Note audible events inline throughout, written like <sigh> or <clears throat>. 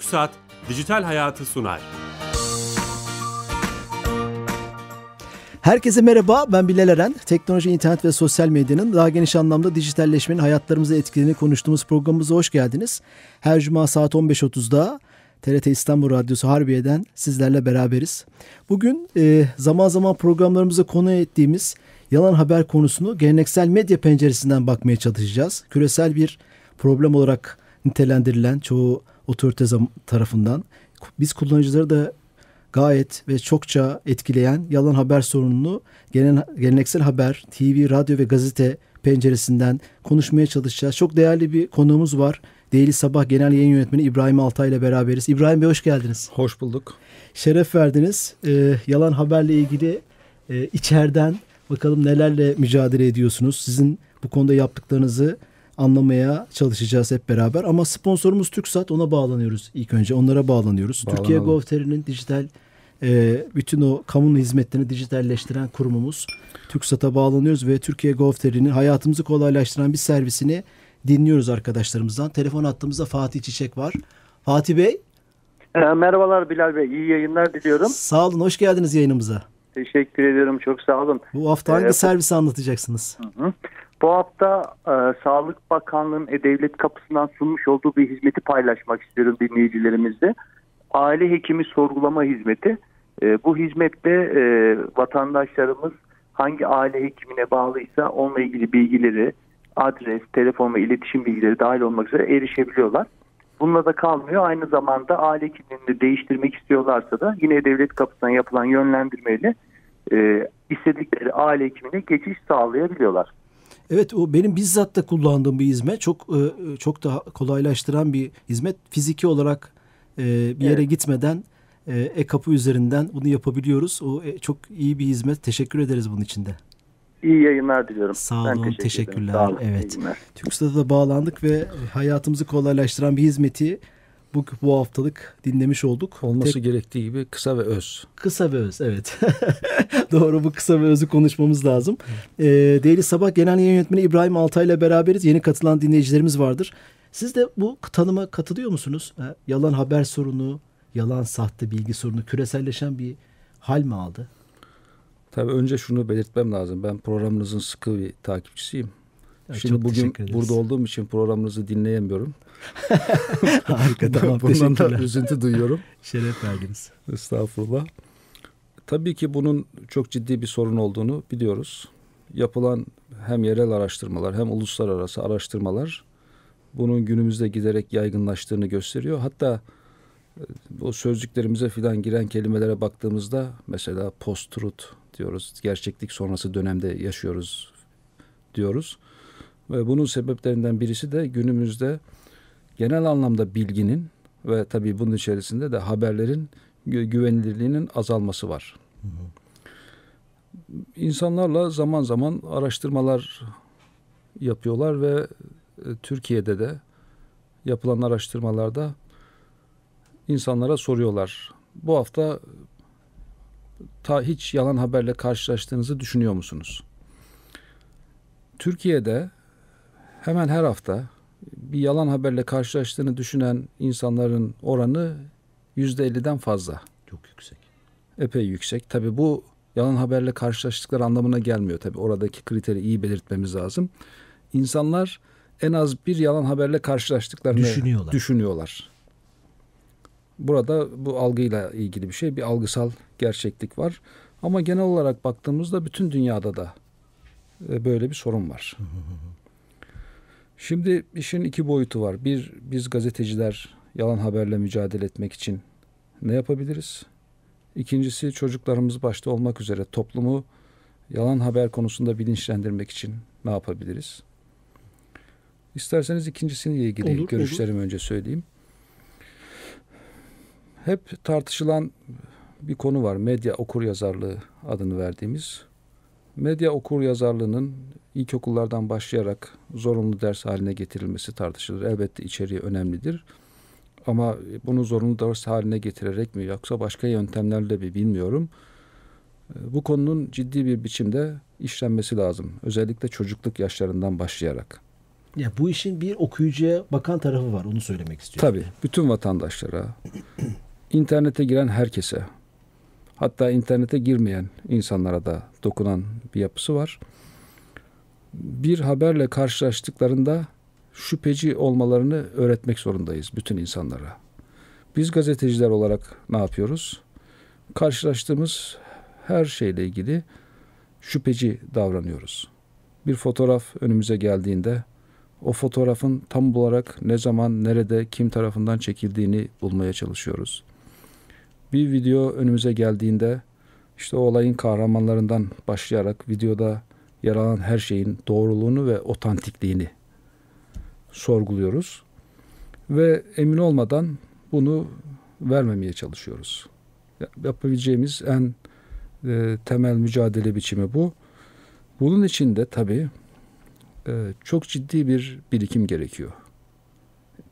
saat Dijital Hayatı sunar. Herkese merhaba, ben Bilal Eren. Teknoloji, internet ve sosyal medyanın daha geniş anlamda dijitalleşmenin hayatlarımızı etkilerini konuştuğumuz programımıza hoş geldiniz. Her cuma saat 15.30'da TRT İstanbul Radyosu Harbiye'den sizlerle beraberiz. Bugün e, zaman zaman programlarımıza konu ettiğimiz yalan haber konusunu geleneksel medya penceresinden bakmaya çalışacağız. Küresel bir problem olarak nitelendirilen çoğu otorite tarafından biz kullanıcıları da gayet ve çokça etkileyen yalan haber sorununu gelen, geleneksel haber, TV, radyo ve gazete penceresinden konuşmaya çalışacağız. Çok değerli bir konuğumuz var. Değili Sabah Genel Yayın Yönetmeni İbrahim Altay ile beraberiz. İbrahim Bey hoş geldiniz. Hoş bulduk. Şeref verdiniz. Ee, yalan haberle ilgili e, içeriden bakalım nelerle mücadele ediyorsunuz. Sizin bu konuda yaptıklarınızı anlamaya çalışacağız hep beraber. Ama sponsorumuz TürkSat ona bağlanıyoruz ilk önce. Onlara bağlanıyoruz. Bağlanalım. Türkiye Govter'inin dijital e, bütün o kamu hizmetlerini dijitalleştiren kurumumuz TürkSat'a bağlanıyoruz ve Türkiye Govter'inin hayatımızı kolaylaştıran bir servisini dinliyoruz arkadaşlarımızdan. Telefon attığımızda Fatih Çiçek var. Fatih Bey. E, merhabalar Bilal Bey. İyi yayınlar diliyorum. Sağ olun. Hoş geldiniz yayınımıza. Teşekkür ediyorum. Çok sağ olun. Bu hafta hangi ee, servisi anlatacaksınız? Hı hı. Bu hafta e, Sağlık Bakanlığı'nın E-Devlet kapısından sunmuş olduğu bir hizmeti paylaşmak istiyorum dinleyicilerimizle. Aile hekimi sorgulama hizmeti. E, bu hizmette e, vatandaşlarımız hangi aile hekimine bağlıysa onunla ilgili bilgileri, adres, telefon ve iletişim bilgileri dahil olmak üzere erişebiliyorlar. Bununla da kalmıyor. Aynı zamanda aile hekimini de değiştirmek istiyorlarsa da yine devlet kapısından yapılan yönlendirmeyle e, istedikleri aile hekimine geçiş sağlayabiliyorlar. Evet o benim bizzat da kullandığım bir hizmet. Çok e, çok da kolaylaştıran bir hizmet. Fiziki olarak e, bir yere evet. gitmeden e, e-kapı üzerinden bunu yapabiliyoruz. O çok iyi bir hizmet. Teşekkür ederiz bunun için de. İyi yayınlar diliyorum. Sağ olun, ben teşekkür teşekkürler. Sağ olun, evet. Türkstad'a da bağlandık ve hayatımızı kolaylaştıran bir hizmeti bu, bu haftalık dinlemiş olduk. Olması Tek... gerektiği gibi kısa ve öz. Kısa ve öz evet. <laughs> Doğru bu kısa ve özü konuşmamız lazım. Ee, Daily Sabah Genel Yayın Yönetmeni İbrahim Altay ile beraberiz. Yeni katılan dinleyicilerimiz vardır. Siz de bu tanıma katılıyor musunuz? Ha, yalan haber sorunu, yalan sahte bilgi sorunu küreselleşen bir hal mi aldı? Tabii önce şunu belirtmem lazım. Ben programınızın sıkı bir takipçisiyim. Ya Şimdi bugün burada olduğum için programınızı dinleyemiyorum. <laughs> Harika tamam Bundan da üzüntü duyuyorum. Şeref verdiniz. Estağfurullah. Tabii ki bunun çok ciddi bir sorun olduğunu biliyoruz. Yapılan hem yerel araştırmalar hem uluslararası araştırmalar bunun günümüzde giderek yaygınlaştığını gösteriyor. Hatta o e, sözcüklerimize filan giren kelimelere baktığımızda mesela post-truth diyoruz. Gerçeklik sonrası dönemde yaşıyoruz diyoruz. Ve bunun sebeplerinden birisi de günümüzde genel anlamda bilginin ve tabii bunun içerisinde de haberlerin güvenilirliğinin azalması var. İnsanlarla zaman zaman araştırmalar yapıyorlar ve e, Türkiye'de de yapılan araştırmalarda insanlara soruyorlar. Bu hafta ta hiç yalan haberle karşılaştığınızı düşünüyor musunuz? Türkiye'de hemen her hafta bir yalan haberle karşılaştığını düşünen insanların oranı yüzde %50'den fazla. Çok yüksek. Epey yüksek. Tabii bu yalan haberle karşılaştıkları anlamına gelmiyor. Tabii oradaki kriteri iyi belirtmemiz lazım. İnsanlar en az bir yalan haberle karşılaştıklarını düşünüyorlar. düşünüyorlar. Burada bu algıyla ilgili bir şey, bir algısal gerçeklik var. Ama genel olarak baktığımızda bütün dünyada da e, böyle bir sorun var. Şimdi işin iki boyutu var. Bir, biz gazeteciler yalan haberle mücadele etmek için ne yapabiliriz? İkincisi çocuklarımız başta olmak üzere toplumu yalan haber konusunda bilinçlendirmek için ne yapabiliriz? İsterseniz ikincisiyle ilgili olur, görüşlerimi olur. önce söyleyeyim. Hep tartışılan bir konu var. Medya okur yazarlığı adını verdiğimiz. Medya okur yazarlığının ilkokullardan başlayarak zorunlu ders haline getirilmesi tartışılır. Elbette içeriği önemlidir. Ama bunu zorunlu ders haline getirerek mi yoksa başka yöntemlerle mi bilmiyorum. Ee, bu konunun ciddi bir biçimde işlenmesi lazım. Özellikle çocukluk yaşlarından başlayarak. Ya bu işin bir okuyucuya bakan tarafı var onu söylemek istiyorum. Tabii bütün vatandaşlara, <clears throat> internete giren herkese, Hatta internete girmeyen insanlara da dokunan bir yapısı var. Bir haberle karşılaştıklarında şüpheci olmalarını öğretmek zorundayız bütün insanlara. Biz gazeteciler olarak ne yapıyoruz? Karşılaştığımız her şeyle ilgili şüpheci davranıyoruz. Bir fotoğraf önümüze geldiğinde o fotoğrafın tam olarak ne zaman, nerede, kim tarafından çekildiğini bulmaya çalışıyoruz. Bir video önümüze geldiğinde işte o olayın kahramanlarından başlayarak videoda yer alan her şeyin doğruluğunu ve otantikliğini sorguluyoruz. Ve emin olmadan bunu vermemeye çalışıyoruz. Yapabileceğimiz en e, temel mücadele biçimi bu. Bunun için de tabii e, çok ciddi bir birikim gerekiyor.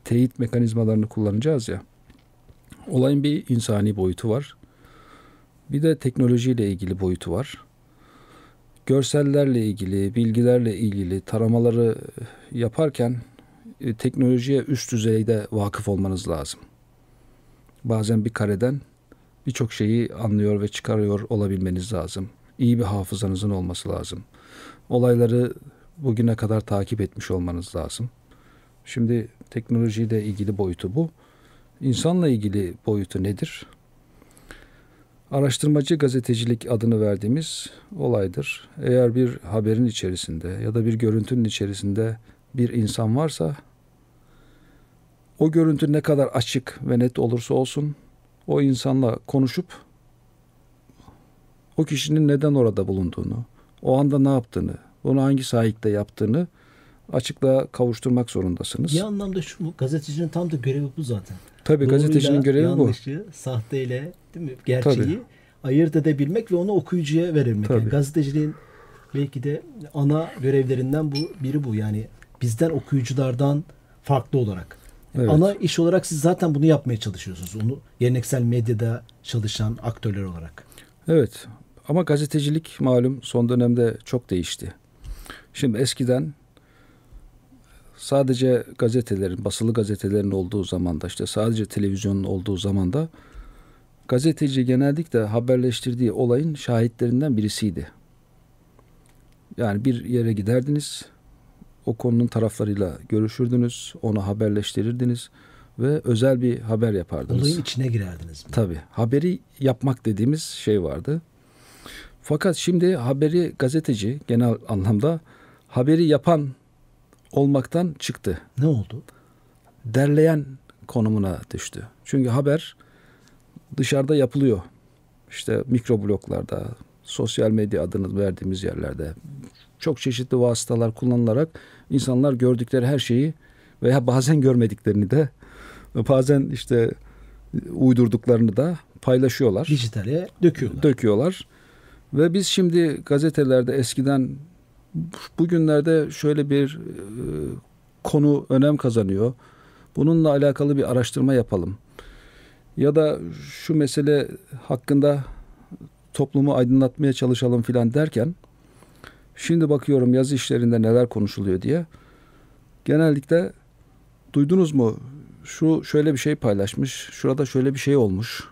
Teyit mekanizmalarını kullanacağız ya. Olayın bir insani boyutu var. Bir de teknolojiyle ilgili boyutu var. Görsellerle ilgili, bilgilerle ilgili taramaları yaparken e, teknolojiye üst düzeyde vakıf olmanız lazım. Bazen bir kareden birçok şeyi anlıyor ve çıkarıyor olabilmeniz lazım. İyi bir hafızanızın olması lazım. Olayları bugüne kadar takip etmiş olmanız lazım. Şimdi teknolojiyle ilgili boyutu bu. İnsanla ilgili boyutu nedir? Araştırmacı gazetecilik adını verdiğimiz olaydır. Eğer bir haberin içerisinde ya da bir görüntünün içerisinde bir insan varsa o görüntü ne kadar açık ve net olursa olsun o insanla konuşup o kişinin neden orada bulunduğunu, o anda ne yaptığını, bunu hangi sahikte yaptığını açıkla kavuşturmak zorundasınız. Bir anlamda şu gazetecinin tam da görevi bu zaten. Tabii Doğruyla, gazetecinin görevi yanlışı, bu. sahteyle değil mi? Gerçeği Tabii. ayırt edebilmek ve onu okuyucuya verebilmek. Tabii. Yani gazeteciliğin belki de ana görevlerinden bu biri bu. Yani bizden okuyuculardan farklı olarak. Evet. Ana iş olarak siz zaten bunu yapmaya çalışıyorsunuz. Onu geleneksel medyada çalışan aktörler olarak. Evet. Ama gazetecilik malum son dönemde çok değişti. Şimdi eskiden sadece gazetelerin, basılı gazetelerin olduğu zaman da işte sadece televizyonun olduğu zaman da gazeteci genellikle haberleştirdiği olayın şahitlerinden birisiydi. Yani bir yere giderdiniz, o konunun taraflarıyla görüşürdünüz, onu haberleştirirdiniz ve özel bir haber yapardınız. Olayın içine girerdiniz mi? Tabii. Haberi yapmak dediğimiz şey vardı. Fakat şimdi haberi gazeteci genel anlamda haberi yapan olmaktan çıktı. Ne oldu? Derleyen konumuna düştü. Çünkü haber dışarıda yapılıyor. İşte mikrobloklarda, sosyal medya adını verdiğimiz yerlerde çok çeşitli vasıtalar kullanılarak insanlar gördükleri her şeyi veya bazen görmediklerini de bazen işte uydurduklarını da paylaşıyorlar. Dijitale döküyorlar. Döküyorlar. Ve biz şimdi gazetelerde eskiden bugünlerde şöyle bir e, konu önem kazanıyor. Bununla alakalı bir araştırma yapalım. Ya da şu mesele hakkında toplumu aydınlatmaya çalışalım filan derken şimdi bakıyorum yazı işlerinde neler konuşuluyor diye. Genellikle duydunuz mu şu şöyle bir şey paylaşmış, şurada şöyle bir şey olmuş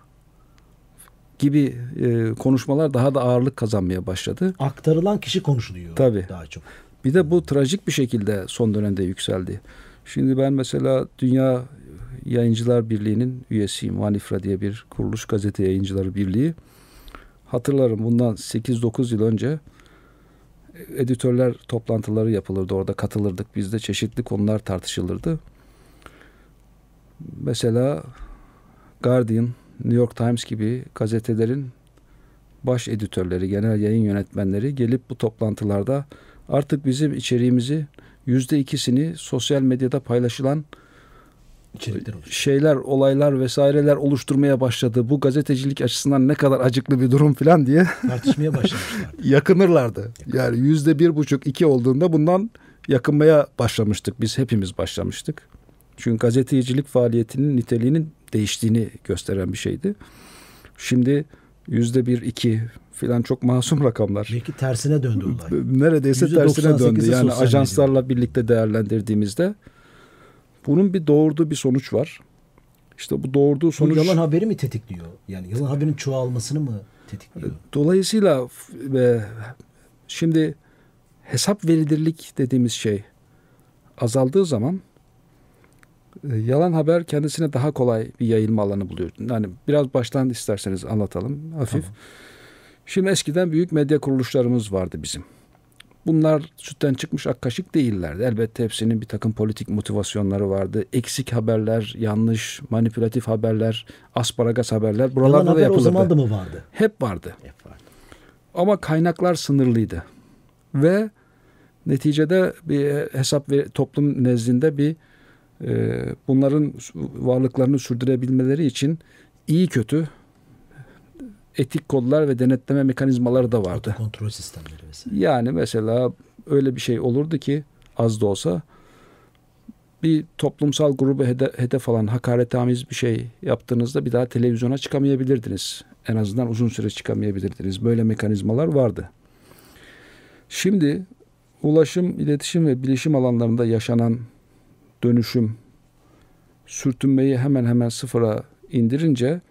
gibi e, konuşmalar daha da ağırlık kazanmaya başladı. Aktarılan kişi konuşuluyor Tabii. daha çok. Bir de bu trajik bir şekilde son dönemde yükseldi. Şimdi ben mesela Dünya Yayıncılar Birliği'nin üyesiyim. Vanifra diye bir kuruluş gazete yayıncıları birliği. Hatırlarım bundan 8-9 yıl önce e, editörler toplantıları yapılırdı. Orada katılırdık. Bizde çeşitli konular tartışılırdı. Mesela Guardian New York Times gibi gazetelerin baş editörleri, genel yayın yönetmenleri gelip bu toplantılarda artık bizim içeriğimizi yüzde ikisini sosyal medyada paylaşılan şeyler, olaylar vesaireler oluşturmaya başladı. Bu gazetecilik açısından ne kadar acıklı bir durum falan diye tartışmaya başlamışlar. <laughs> yakınırlardı. Yakın. Yani yüzde bir buçuk iki olduğunda bundan yakınmaya başlamıştık. Biz hepimiz başlamıştık. Çünkü gazetecilik faaliyetinin niteliğinin değiştiğini gösteren bir şeydi. Şimdi yüzde bir iki filan çok masum rakamlar. Belki tersine döndü olay. Neredeyse tersine döndü. Yani ajanslarla ediyor. birlikte değerlendirdiğimizde bunun bir doğurduğu bir sonuç var. İşte bu doğurduğu sonuç... Bu yalan haberi mi tetikliyor? Yani yalan haberin çoğalmasını mı tetikliyor? E, dolayısıyla e, şimdi hesap verilirlik dediğimiz şey azaldığı zaman ee, yalan haber kendisine daha kolay bir yayılma alanı buluyor. Yani biraz baştan isterseniz anlatalım hafif. Tamam. Şimdi eskiden büyük medya kuruluşlarımız vardı bizim. Bunlar sütten çıkmış ak kaşık değillerdi. Elbette hepsinin bir takım politik motivasyonları vardı. Eksik haberler, yanlış, manipülatif haberler, asparagas haberler buralarda Yalan da haber o zaman da mı vardı? Hep vardı. Hep vardı. Ama kaynaklar sınırlıydı. Hı. Ve neticede bir hesap ve toplum nezdinde bir ee, bunların varlıklarını sürdürebilmeleri için iyi kötü etik kodlar ve denetleme mekanizmaları da vardı. Kontrol sistemleri mesela. Yani mesela öyle bir şey olurdu ki az da olsa bir toplumsal grubu hedef, hedef alan hakaretamiz bir şey yaptığınızda bir daha televizyona çıkamayabilirdiniz. En azından uzun süre çıkamayabilirdiniz. Böyle mekanizmalar vardı. Şimdi ulaşım, iletişim ve bilişim alanlarında yaşanan dönüşüm sürtünmeyi hemen hemen sıfıra indirince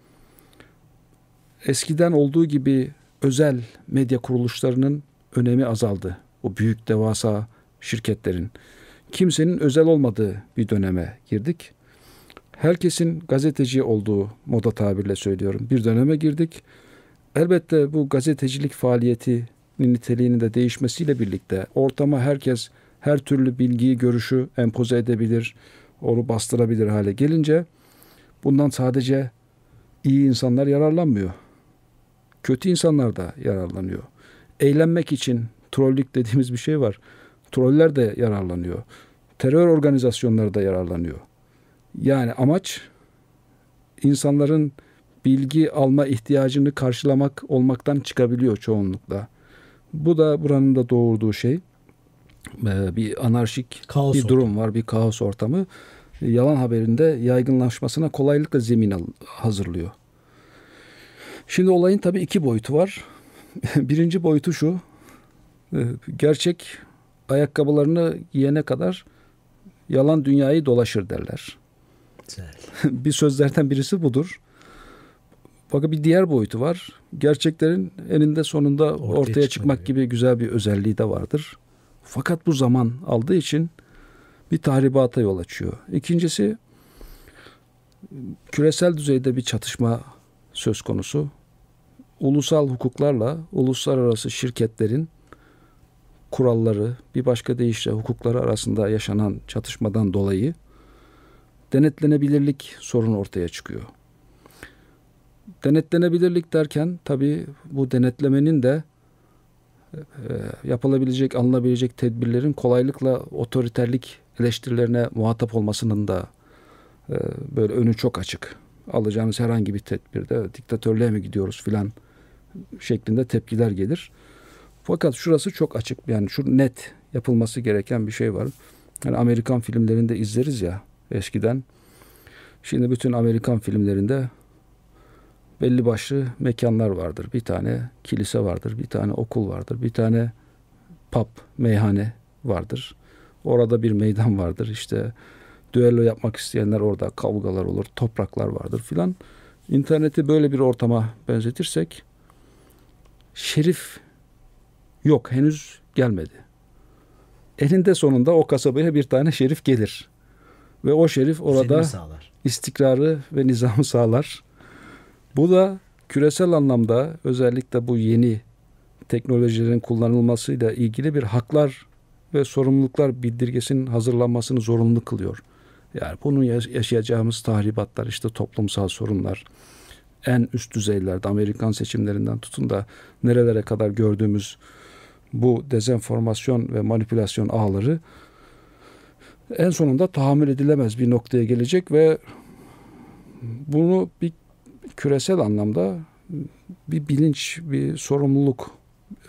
eskiden olduğu gibi özel medya kuruluşlarının önemi azaldı. O büyük devasa şirketlerin kimsenin özel olmadığı bir döneme girdik. Herkesin gazeteci olduğu moda tabirle söylüyorum. Bir döneme girdik. Elbette bu gazetecilik faaliyeti niteliğinin de değişmesiyle birlikte ortama herkes her türlü bilgiyi, görüşü empoze edebilir, onu bastırabilir hale gelince bundan sadece iyi insanlar yararlanmıyor. Kötü insanlar da yararlanıyor. Eğlenmek için trollük dediğimiz bir şey var. Troller de yararlanıyor. Terör organizasyonları da yararlanıyor. Yani amaç insanların bilgi alma ihtiyacını karşılamak olmaktan çıkabiliyor çoğunlukla. Bu da buranın da doğurduğu şey. Ee, bir anarşik kaos bir durum var, bir kaos ortamı. Ee, yalan haberinde yaygınlaşmasına kolaylıkla zemin hazırlıyor. Şimdi olayın tabii iki boyutu var. <laughs> Birinci boyutu şu. E, gerçek ayakkabılarını giyene kadar yalan dünyayı dolaşır derler. Güzel. <laughs> bir sözlerden birisi budur. Fakat bir diğer boyutu var. Gerçeklerin eninde sonunda ortaya, ortaya çıkmak gibi güzel bir özelliği de vardır. Fakat bu zaman aldığı için bir tahribata yol açıyor. İkincisi küresel düzeyde bir çatışma söz konusu. Ulusal hukuklarla uluslararası şirketlerin kuralları bir başka deyişle hukukları arasında yaşanan çatışmadan dolayı denetlenebilirlik sorunu ortaya çıkıyor. Denetlenebilirlik derken tabii bu denetlemenin de e, yapılabilecek, alınabilecek tedbirlerin kolaylıkla otoriterlik eleştirilerine muhatap olmasının da e, böyle önü çok açık. Alacağımız herhangi bir tedbirde diktatörlüğe mi gidiyoruz filan şeklinde tepkiler gelir. Fakat şurası çok açık yani şu net yapılması gereken bir şey var. Yani Amerikan filmlerinde izleriz ya eskiden. Şimdi bütün Amerikan filmlerinde belli başlı mekanlar vardır. Bir tane kilise vardır, bir tane okul vardır, bir tane pub, meyhane vardır. Orada bir meydan vardır. İşte düello yapmak isteyenler orada kavgalar olur, topraklar vardır filan. İnterneti böyle bir ortama benzetirsek şerif yok henüz gelmedi. Elinde sonunda o kasabaya bir tane şerif gelir. Ve o şerif orada istikrarı ve nizamı sağlar. Bu da küresel anlamda özellikle bu yeni teknolojilerin kullanılmasıyla ilgili bir haklar ve sorumluluklar bildirgesinin hazırlanmasını zorunlu kılıyor. Yani bunun yaşayacağımız tahribatlar işte toplumsal sorunlar en üst düzeylerde Amerikan seçimlerinden tutun da nerelere kadar gördüğümüz bu dezenformasyon ve manipülasyon ağları en sonunda tahammül edilemez bir noktaya gelecek ve bunu bir küresel anlamda bir bilinç, bir sorumluluk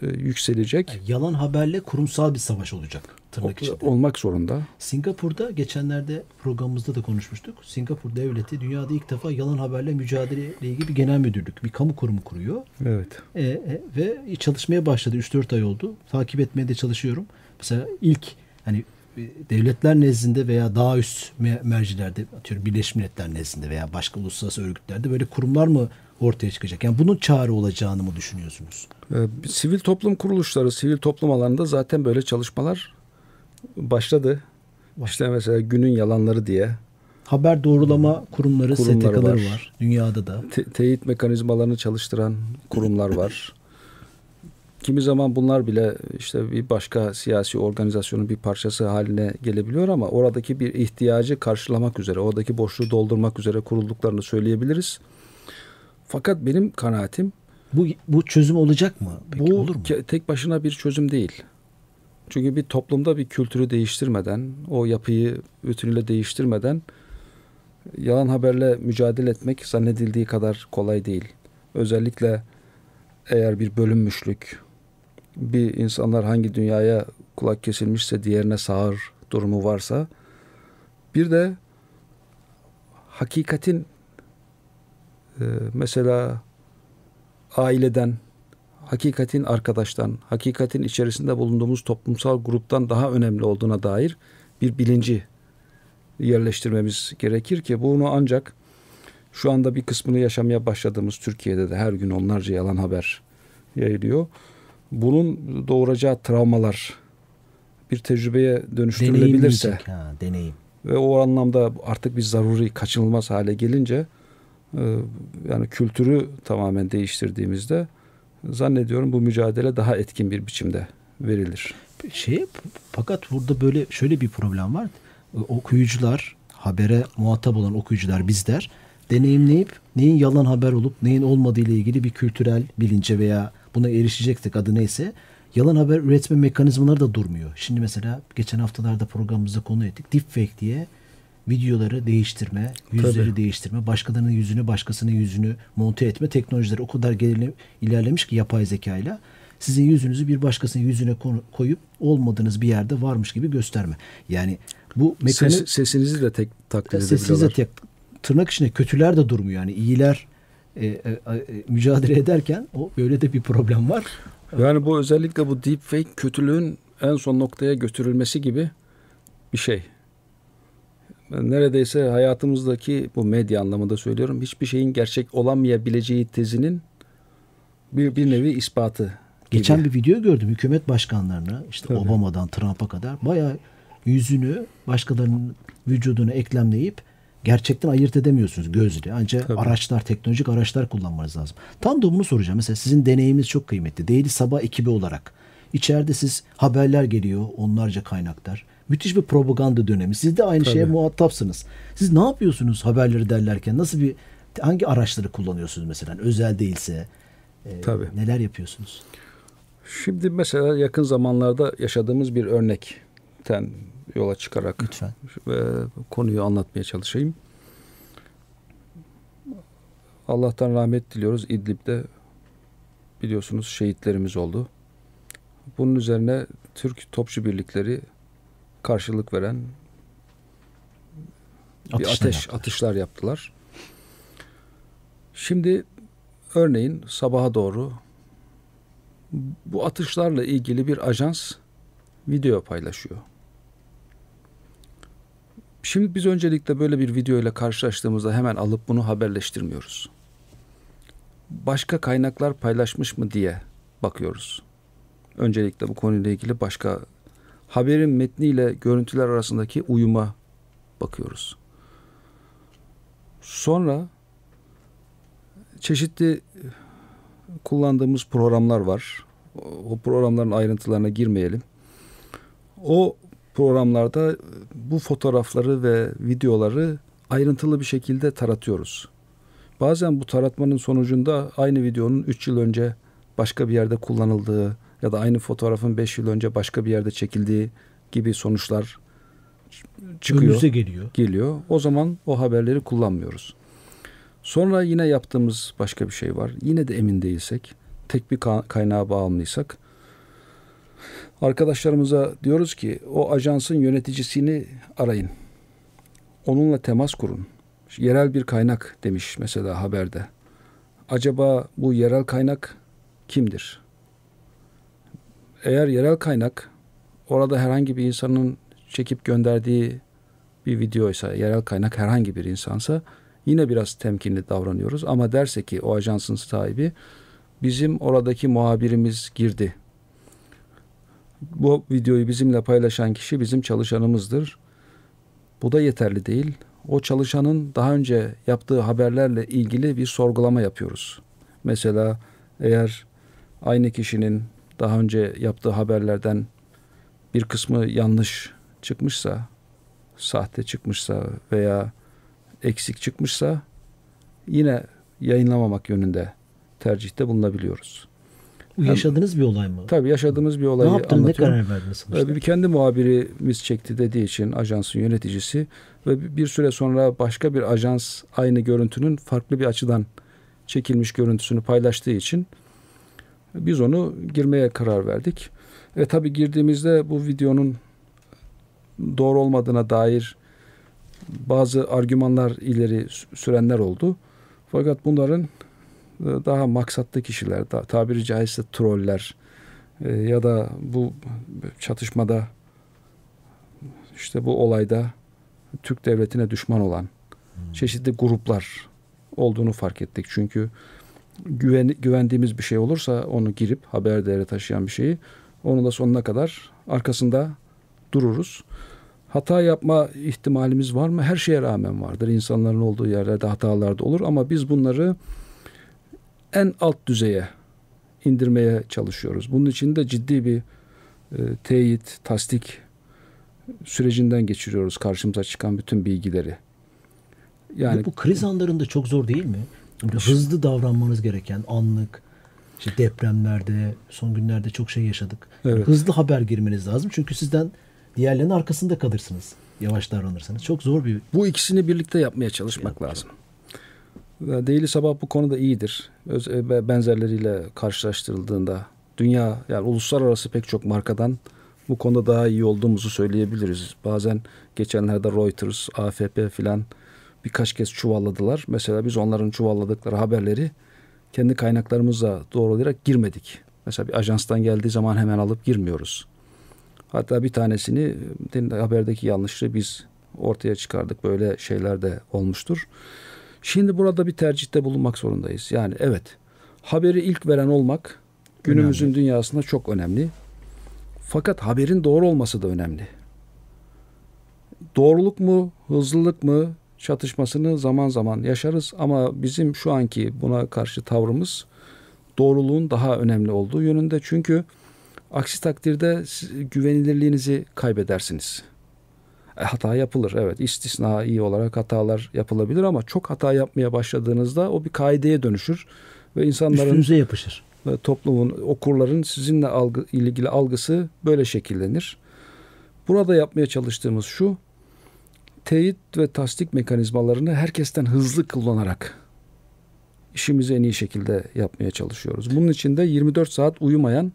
e, yükselecek. Yani yalan haberle kurumsal bir savaş olacak tırnak e, içinde. Olmak zorunda. Singapur'da geçenlerde programımızda da konuşmuştuk. Singapur devleti dünyada ilk defa yalan haberle mücadele ilgili bir genel müdürlük, bir kamu kurumu kuruyor. Evet. E, e, ve çalışmaya başladı. 3-4 ay oldu. Takip etmeye de çalışıyorum. Mesela ilk hani devletler nezdinde veya daha üst mercilerde atıyorum Birleşmiş Milletler nezdinde veya başka uluslararası örgütlerde böyle kurumlar mı ortaya çıkacak? Yani bunun çağrı olacağını mı düşünüyorsunuz? Ee, sivil toplum kuruluşları, sivil toplum alanında zaten böyle çalışmalar başladı. İşte mesela günün yalanları diye. Haber doğrulama kurumları, kurumları STK'ları var. var dünyada da. Te- teyit mekanizmalarını çalıştıran kurumlar var. <laughs> kimi zaman bunlar bile işte bir başka siyasi organizasyonun bir parçası haline gelebiliyor ama oradaki bir ihtiyacı karşılamak üzere, oradaki boşluğu doldurmak üzere kurulduklarını söyleyebiliriz. Fakat benim kanaatim bu bu çözüm olacak mı? Peki, bu olur mu? tek başına bir çözüm değil. Çünkü bir toplumda bir kültürü değiştirmeden, o yapıyı bütünüyle değiştirmeden yalan haberle mücadele etmek zannedildiği kadar kolay değil. Özellikle eğer bir bölünmüşlük, bir insanlar hangi dünyaya kulak kesilmişse diğerine sağır durumu varsa bir de hakikatin e, mesela aileden hakikatin arkadaştan, hakikatin içerisinde bulunduğumuz toplumsal gruptan daha önemli olduğuna dair bir bilinci yerleştirmemiz gerekir ki bunu ancak şu anda bir kısmını yaşamaya başladığımız Türkiye'de de her gün onlarca yalan haber yayılıyor bunun doğuracağı travmalar bir tecrübeye dönüştürülebilirse ha, deneyim ve o anlamda artık bir zaruri kaçınılmaz hale gelince e, yani kültürü tamamen değiştirdiğimizde zannediyorum bu mücadele daha etkin bir biçimde verilir. Şey fakat burada böyle şöyle bir problem var. E, okuyucular, habere muhatap olan okuyucular bizler deneyimleyip neyin yalan haber olup neyin olmadığı ile ilgili bir kültürel bilince veya buna erişecektik adı neyse yalan haber üretme mekanizmaları da durmuyor. Şimdi mesela geçen haftalarda programımızda konu ettik. Deepfake diye videoları değiştirme, yüzleri Tabii. değiştirme, başkalarının yüzünü başkasının yüzünü monte etme teknolojileri o kadar gelirli, ilerlemiş ki yapay zekayla sizin yüzünüzü bir başkasının yüzüne koyup olmadığınız bir yerde varmış gibi gösterme. Yani bu mekanizma... Ses, sesinizi de tek taklit edebiliyorlar. Sesinizi de tek, tırnak içinde kötüler de durmuyor. Yani iyiler e, e, e, mücadele ederken o böyle de bir problem var. Yani bu özellikle bu deepfake kötülüğün en son noktaya götürülmesi gibi bir şey. Neredeyse hayatımızdaki bu medya anlamında söylüyorum hiçbir şeyin gerçek olamayabileceği tezinin bir, bir nevi ispatı. Gibi. Geçen bir video gördüm hükümet başkanlarını işte Tabii. Obama'dan Trump'a kadar bayağı yüzünü başkalarının vücudunu eklemleyip gerçekten ayırt edemiyorsunuz gözle. Ancak Tabii. araçlar, teknolojik araçlar kullanmanız lazım. Tam da bunu soracağım. Mesela sizin deneyiminiz çok kıymetli. Değil sabah ekibi olarak. İçeride siz haberler geliyor, onlarca kaynaklar. Müthiş bir propaganda dönemi. Siz de aynı Tabii. şeye muhatapsınız. Siz ne yapıyorsunuz haberleri derlerken? Nasıl bir hangi araçları kullanıyorsunuz mesela? Özel değilse e, Tabii. neler yapıyorsunuz? Şimdi mesela yakın zamanlarda yaşadığımız bir örnekten yola çıkarak Lütfen. E, konuyu anlatmaya çalışayım. Allah'tan rahmet diliyoruz. İdlib'de biliyorsunuz şehitlerimiz oldu. Bunun üzerine Türk topçu birlikleri karşılık veren atışlar bir ateş yaptılar. atışlar yaptılar. Şimdi örneğin sabaha doğru bu atışlarla ilgili bir ajans video paylaşıyor. Şimdi biz öncelikle böyle bir video ile karşılaştığımızda hemen alıp bunu haberleştirmiyoruz. Başka kaynaklar paylaşmış mı diye bakıyoruz. Öncelikle bu konuyla ilgili başka haberin metniyle görüntüler arasındaki uyuma bakıyoruz. Sonra çeşitli e, kullandığımız programlar var. O programların ayrıntılarına girmeyelim. O programlarda e, bu fotoğrafları ve videoları ayrıntılı bir şekilde taratıyoruz. Bazen bu taratmanın sonucunda aynı videonun 3 yıl önce başka bir yerde kullanıldığı ya da aynı fotoğrafın 5 yıl önce başka bir yerde çekildiği gibi sonuçlar çıkıyor. Önümüze geliyor. Geliyor. O zaman o haberleri kullanmıyoruz. Sonra yine yaptığımız başka bir şey var. Yine de emin değilsek, tek bir kaynağa bağımlıysak Arkadaşlarımıza diyoruz ki o ajansın yöneticisini arayın. Onunla temas kurun. Yerel bir kaynak demiş mesela haberde. Acaba bu yerel kaynak kimdir? Eğer yerel kaynak orada herhangi bir insanın çekip gönderdiği bir videoysa, yerel kaynak herhangi bir insansa yine biraz temkinli davranıyoruz. Ama derse ki o ajansın sahibi bizim oradaki muhabirimiz girdi bu videoyu bizimle paylaşan kişi bizim çalışanımızdır. Bu da yeterli değil. O çalışanın daha önce yaptığı haberlerle ilgili bir sorgulama yapıyoruz. Mesela eğer aynı kişinin daha önce yaptığı haberlerden bir kısmı yanlış çıkmışsa, sahte çıkmışsa veya eksik çıkmışsa yine yayınlamamak yönünde tercihte bulunabiliyoruz. Bu yaşadığınız yani, bir olay mı? Tabii yaşadığımız bir olayı ne yaptın, Ne karar verdiniz sonuçta? Bir kendi muhabirimiz çekti dediği için ajansın yöneticisi ve bir süre sonra başka bir ajans aynı görüntünün farklı bir açıdan çekilmiş görüntüsünü paylaştığı için biz onu girmeye karar verdik. Ve tabii girdiğimizde bu videonun doğru olmadığına dair bazı argümanlar ileri sürenler oldu. Fakat bunların daha maksatlı kişiler, da, tabiri caizse troller e, ya da bu çatışmada işte bu olayda Türk devletine düşman olan hmm. çeşitli gruplar olduğunu fark ettik. Çünkü güven, güvendiğimiz bir şey olursa onu girip haber değeri taşıyan bir şeyi onu da sonuna kadar arkasında dururuz. Hata yapma ihtimalimiz var mı? Her şeye rağmen vardır. İnsanların olduğu yerlerde hatalar da olur ama biz bunları en alt düzeye indirmeye çalışıyoruz. Bunun için de ciddi bir e, teyit, tasdik sürecinden geçiriyoruz karşımıza çıkan bütün bilgileri. Yani bu kriz anlarında çok zor değil mi? Böyle hızlı davranmanız gereken anlık işte depremlerde son günlerde çok şey yaşadık. Evet. Hızlı haber girmeniz lazım çünkü sizden diğerlerinin arkasında kalırsınız. Yavaş davranırsanız çok zor bir Bu ikisini birlikte yapmaya çalışmak yapacağım. lazım. Daily Sabah bu konuda iyidir. Öz, e, benzerleriyle karşılaştırıldığında dünya yani uluslararası pek çok markadan bu konuda daha iyi olduğumuzu söyleyebiliriz. Bazen geçenlerde Reuters, AFP filan birkaç kez çuvalladılar. Mesela biz onların çuvalladıkları haberleri kendi kaynaklarımızla doğrulayarak girmedik. Mesela bir ajanstan geldiği zaman hemen alıp girmiyoruz. Hatta bir tanesini e, haberdeki yanlışlığı biz ortaya çıkardık. Böyle şeyler de olmuştur. Şimdi burada bir tercihte bulunmak zorundayız. Yani evet haberi ilk veren olmak günümüzün önemli. dünyasında çok önemli. Fakat haberin doğru olması da önemli. Doğruluk mu, hızlılık mı çatışmasını zaman zaman yaşarız ama bizim şu anki buna karşı tavrımız doğruluğun daha önemli olduğu yönünde. Çünkü aksi takdirde güvenilirliğinizi kaybedersiniz. E, hata yapılır. Evet istisna iyi olarak hatalar yapılabilir ama çok hata yapmaya başladığınızda o bir kaideye dönüşür ve insanların üstünüze yapışır. ve Toplumun, okurların sizinle algı, ilgili algısı böyle şekillenir. Burada yapmaya çalıştığımız şu, teyit ve tasdik mekanizmalarını herkesten hızlı kullanarak işimizi en iyi şekilde yapmaya çalışıyoruz. Bunun için de 24 saat uyumayan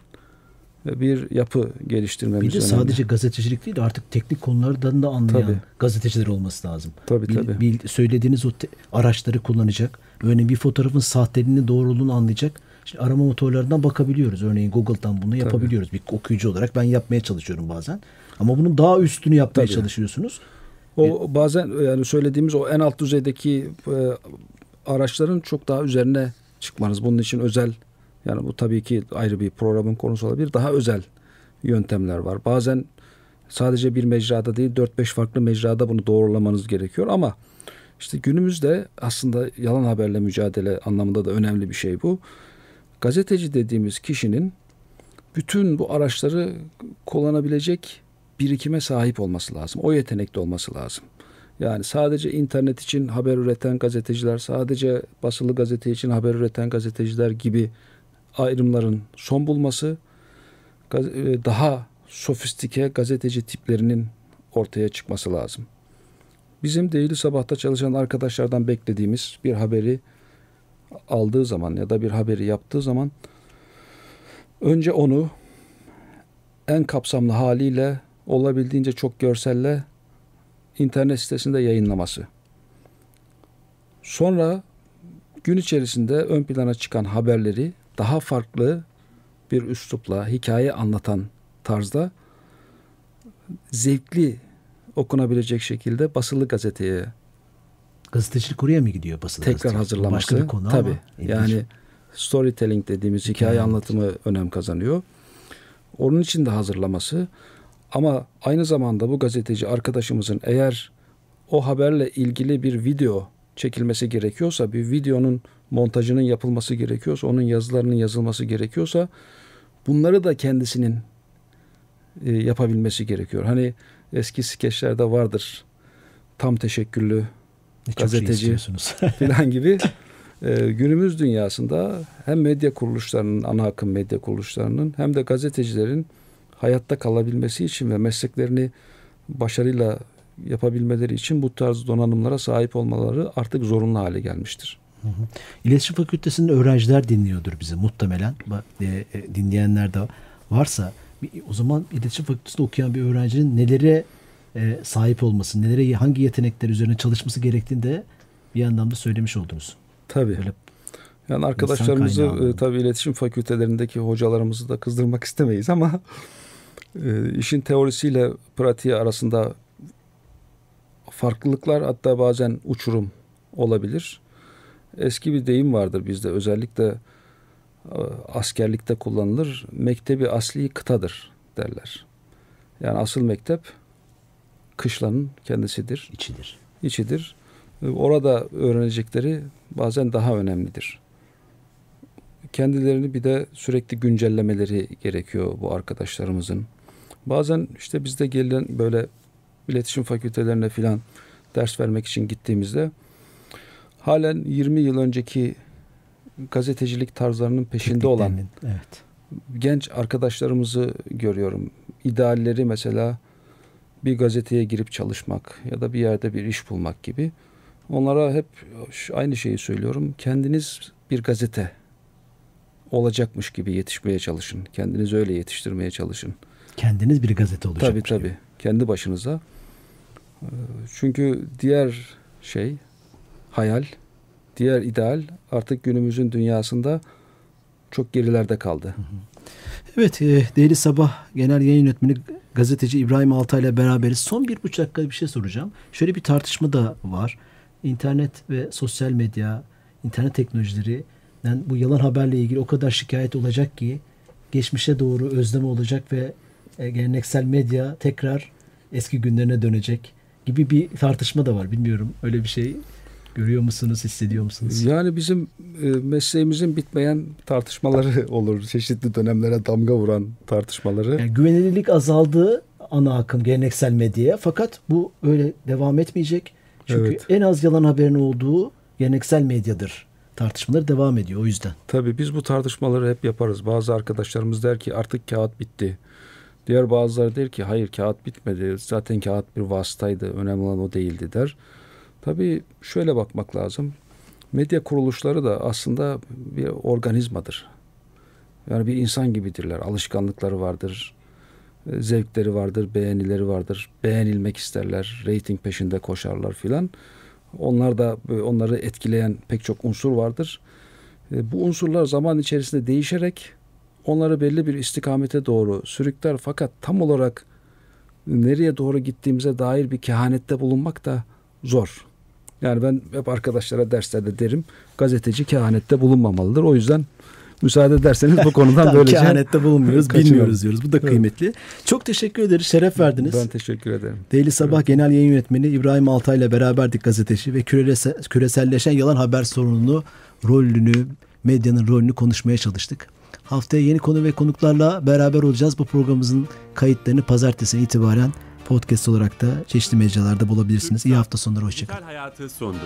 bir yapı geliştirmemiz önemli. Bir de önemli. sadece gazetecilik değil artık teknik konulardan da anlayan tabii. gazeteciler olması lazım. Tabii bil, tabii. Bil, söylediğiniz o te, araçları kullanacak. Örneğin bir fotoğrafın sahteliğini doğruluğunu anlayacak. Şimdi arama motorlarından bakabiliyoruz. Örneğin Google'dan bunu yapabiliyoruz. Tabii. Bir okuyucu olarak ben yapmaya çalışıyorum bazen. Ama bunun daha üstünü yapmaya tabii. çalışıyorsunuz. O e- bazen yani söylediğimiz o en alt düzeydeki e, araçların çok daha üzerine çıkmanız. Bunun için özel yani bu tabii ki ayrı bir programın konusu olabilir. Daha özel yöntemler var. Bazen sadece bir mecrada değil 4-5 farklı mecrada bunu doğrulamanız gerekiyor ama işte günümüzde aslında yalan haberle mücadele anlamında da önemli bir şey bu. Gazeteci dediğimiz kişinin bütün bu araçları kullanabilecek birikime sahip olması lazım. O yetenekte olması lazım. Yani sadece internet için haber üreten gazeteciler, sadece basılı gazete için haber üreten gazeteciler gibi ayrımların son bulması, e, daha sofistike gazeteci tiplerinin ortaya çıkması lazım. Bizim değil Sabah'ta çalışan arkadaşlardan beklediğimiz bir haberi aldığı zaman ya da bir haberi yaptığı zaman önce onu en kapsamlı haliyle olabildiğince çok görselle internet sitesinde yayınlaması. Sonra gün içerisinde ön plana çıkan haberleri daha farklı bir üslupla hikaye anlatan tarzda zevkli okunabilecek şekilde basılı gazeteye gazetecilik kuruya mı gidiyor basılı tekrar hazırlaması başka bir konu tabi yani storytelling dediğimiz hikaye, hikaye anlatımı anlatır. önem kazanıyor onun için de hazırlaması ama aynı zamanda bu gazeteci arkadaşımızın eğer o haberle ilgili bir video çekilmesi gerekiyorsa bir videonun montajının yapılması gerekiyorsa, onun yazılarının yazılması gerekiyorsa bunları da kendisinin e, yapabilmesi gerekiyor. Hani eski skeçlerde vardır tam teşekküllü ne şey gazeteci şey <laughs> falan gibi. E, günümüz dünyasında hem medya kuruluşlarının, ana akım medya kuruluşlarının hem de gazetecilerin hayatta kalabilmesi için ve mesleklerini başarıyla yapabilmeleri için bu tarz donanımlara sahip olmaları artık zorunlu hale gelmiştir. İletişim Fakültesi'nde öğrenciler dinliyordur bizi muhtemelen. E, e, dinleyenler de varsa o zaman İletişim fakültesinde okuyan bir öğrencinin nelere e, sahip olması, nelere hangi yetenekler üzerine çalışması gerektiğini de bir anlamda söylemiş oldunuz. Tabii. Böyle yani arkadaşlarımızı e, tabii iletişim fakültelerindeki hocalarımızı da kızdırmak istemeyiz ama işin teorisiyle pratiği arasında farklılıklar hatta bazen uçurum olabilir eski bir deyim vardır bizde özellikle e, askerlikte kullanılır. Mektebi asli kıtadır derler. Yani asıl mektep kışlanın kendisidir. İçidir. İçidir. E, orada öğrenecekleri bazen daha önemlidir. Kendilerini bir de sürekli güncellemeleri gerekiyor bu arkadaşlarımızın. Bazen işte bizde gelen böyle iletişim fakültelerine filan ders vermek için gittiğimizde halen 20 yıl önceki gazetecilik tarzlarının peşinde olan evet. genç arkadaşlarımızı görüyorum. İdealleri mesela bir gazeteye girip çalışmak ya da bir yerde bir iş bulmak gibi. Onlara hep aynı şeyi söylüyorum. Kendiniz bir gazete olacakmış gibi yetişmeye çalışın. Kendiniz öyle yetiştirmeye çalışın. Kendiniz bir gazete olacakmış Tabii tabii. Gibi. Kendi başınıza. Ee, çünkü diğer şey hayal, diğer ideal artık günümüzün dünyasında çok gerilerde kaldı. Evet, e, Değerli Sabah Genel Yayın Yönetmeni gazeteci İbrahim Altay ile beraberiz. Son bir buçuk dakika bir şey soracağım. Şöyle bir tartışma da var. İnternet ve sosyal medya, internet teknolojileri yani bu yalan haberle ilgili o kadar şikayet olacak ki geçmişe doğru özlem olacak ve e, geleneksel medya tekrar eski günlerine dönecek gibi bir tartışma da var. Bilmiyorum öyle bir şey Görüyor musunuz, hissediyor musunuz? Yani bizim e, mesleğimizin bitmeyen tartışmaları <laughs> olur. Çeşitli dönemlere damga vuran tartışmaları. Yani güvenilirlik azaldı ana akım geleneksel medyaya. Fakat bu öyle devam etmeyecek. Çünkü evet. en az yalan haberin olduğu geleneksel medyadır tartışmaları devam ediyor o yüzden. Tabii biz bu tartışmaları hep yaparız. Bazı arkadaşlarımız der ki artık kağıt bitti. Diğer bazıları der ki hayır kağıt bitmedi. Zaten kağıt bir vasıtaydı. Önemli olan o değildi der. Tabii şöyle bakmak lazım. Medya kuruluşları da aslında bir organizmadır. Yani bir insan gibidirler. Alışkanlıkları vardır, e, zevkleri vardır, beğenileri vardır. Beğenilmek isterler, reyting peşinde koşarlar filan. Onlar da e, onları etkileyen pek çok unsur vardır. E, bu unsurlar zaman içerisinde değişerek onları belli bir istikamete doğru sürükler fakat tam olarak nereye doğru gittiğimize dair bir kehanette bulunmak da zor. Yani ben hep arkadaşlara derslerde derim gazeteci kehanette bulunmamalıdır. O yüzden müsaade ederseniz bu konudan <laughs> böylece. Kehanette bulunmuyoruz, bilmiyoruz diyoruz. Bu da kıymetli. Evet. Çok teşekkür ederiz, şeref verdiniz. Ben teşekkür ederim. Daily Sabah evet. Genel Yayın Yönetmeni İbrahim Altay ile beraberdik gazeteci ve küreselleşen yalan haber sorununu, rolünü, medyanın rolünü konuşmaya çalıştık. Haftaya yeni konu ve konuklarla beraber olacağız. Bu programımızın kayıtlarını pazartesi itibaren Podcast olarak da çeşitli mecralarda bulabilirsiniz. İyi hafta sonları, hoşçakalın. Hayatı sondu.